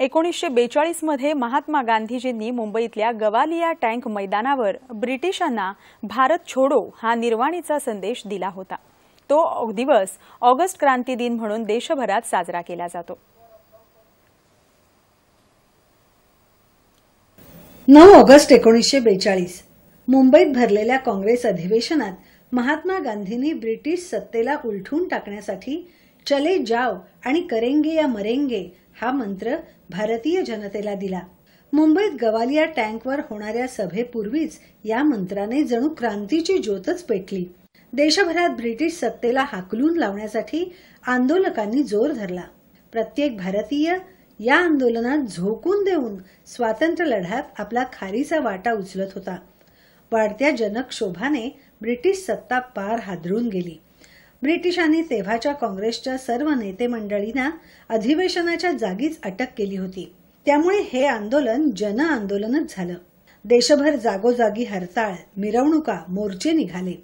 एकोणीसशे बेचाळीसमध्ये महात्मा गांधीजींनी मुंबईतल्या गवालिया टँक मैदानावर ब्रिटिशांना भारत छोडो हा निर्वाणीचा संदेश दिला होता तो दिवस ऑगस्ट क्रांती दिन म्हणून देशभरात साजरा केला जातो नऊ ऑगस्ट एकोणीसशे बेचाळीस मुंबईत भरलेल्या काँग्रेस अधिवेशनात महात्मा गांधींनी ब्रिटिश सत्तेला उलटून टाकण्यासाठी चले जाव आणि करेंगे या मरेंगे हा मंत्र भारतीय जनतेला दिला मुंबईत गवालिया टँकवर होणाऱ्या सभेपूर्वीच या मंत्राने जणू क्रांतीची ज्योतच पेटली देशभरात ब्रिटिश सत्तेला हाकलून लावण्यासाठी आंदोलकांनी जोर धरला प्रत्येक भारतीय या आंदोलनात झोकून देऊन स्वातंत्र्य लढ्यात आपला खारीचा वाटा उचलत होता वाढत्या जनक शोभाने ब्रिटिश सत्ता पार हादरून गेली ब्रिटिशांनी तेव्हाच्या काँग्रेसच्या सर्व नेते मंडळींना अधिवेशनाच्या जागीच अटक केली होती त्यामुळे हे आंदोलन जन आंदोलनच झालं देशभर जागोजागी हरताळ मिरवणुका मोर्चे निघाले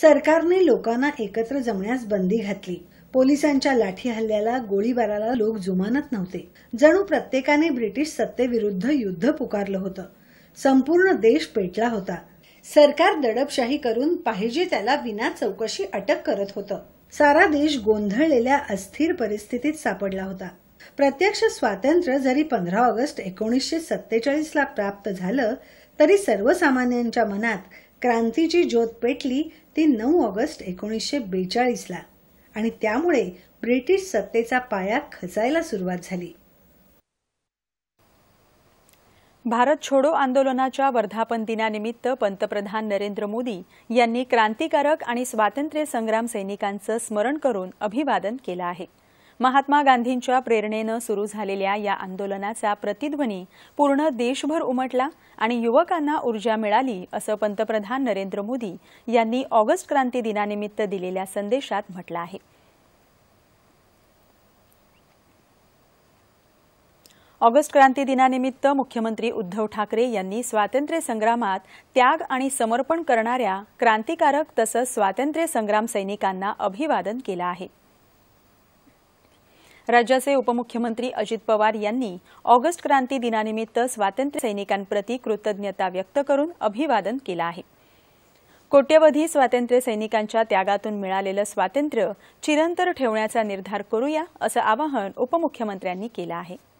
सरकारने लोकांना एकत्र जमण्यास बंदी घातली पोलिसांच्या लाठी हल्ल्याला गोळीबाराला लोक जुमानत नव्हते जणू प्रत्येकाने ब्रिटिश सत्तेविरुद्ध युद्ध पुकारलं होतं संपूर्ण देश पेटला होता सरकार दडपशाही करून पाहिजे त्याला विना चौकशी अटक करत होतं सारा देश गोंधळलेल्या अस्थिर परिस्थितीत सापडला होता प्रत्यक्ष स्वातंत्र्य जरी पंधरा ऑगस्ट एकोणीसशे सत्तेचाळीसला प्राप्त झालं तरी सर्वसामान्यांच्या मनात क्रांतीची ज्योत पेटली ती नऊ ऑगस्ट एकोणीसशे बेचाळीसला आणि त्यामुळे ब्रिटिश सत्तेचा पाया खचायला सुरुवात झाली भारत छोडो आंदोलनाच्या वर्धापन दिनानिमित्त पंतप्रधान नरेंद्र मोदी यांनी क्रांतिकारक आणि स्वातंत्र्य संग्राम सैनिकांचं स्मरण करून अभिवादन केलं आहे महात्मा गांधींच्या प्रेरणेनं सुरू झालेल्या या आंदोलनाचा प्रतिध्वनी पूर्ण देशभर उमटला आणि युवकांना ऊर्जा मिळाली असं पंतप्रधान नरेंद्र मोदी यांनी ऑगस्ट क्रांती दिनानिमित्त दिलेल्या संदेशात म्हटलं आहे ऑगस्ट क्रांती दिनानिमित्त मुख्यमंत्री उद्धव ठाकरे यांनी स्वातंत्र्य संग्रामात त्याग आणि समर्पण करणाऱ्या क्रांतिकारक तसंच स्वातंत्र्य संग्राम सैनिकांना अभिवादन केलं आहे राज्याचे उपमुख्यमंत्री अजित पवार यांनी ऑगस्ट क्रांती दिनानिमित्त स्वातंत्र्य सैनिकांप्रती कृतज्ञता व्यक्त करून अभिवादन केलं आहे कोट्यवधी स्वातंत्र्य सैनिकांच्या त्यागातून मिळालेलं स्वातंत्र्य चिरंतर ठेवण्याचा निर्धार करूया असं आवाहन उपमुख्यमंत्र्यांनी केलं आहे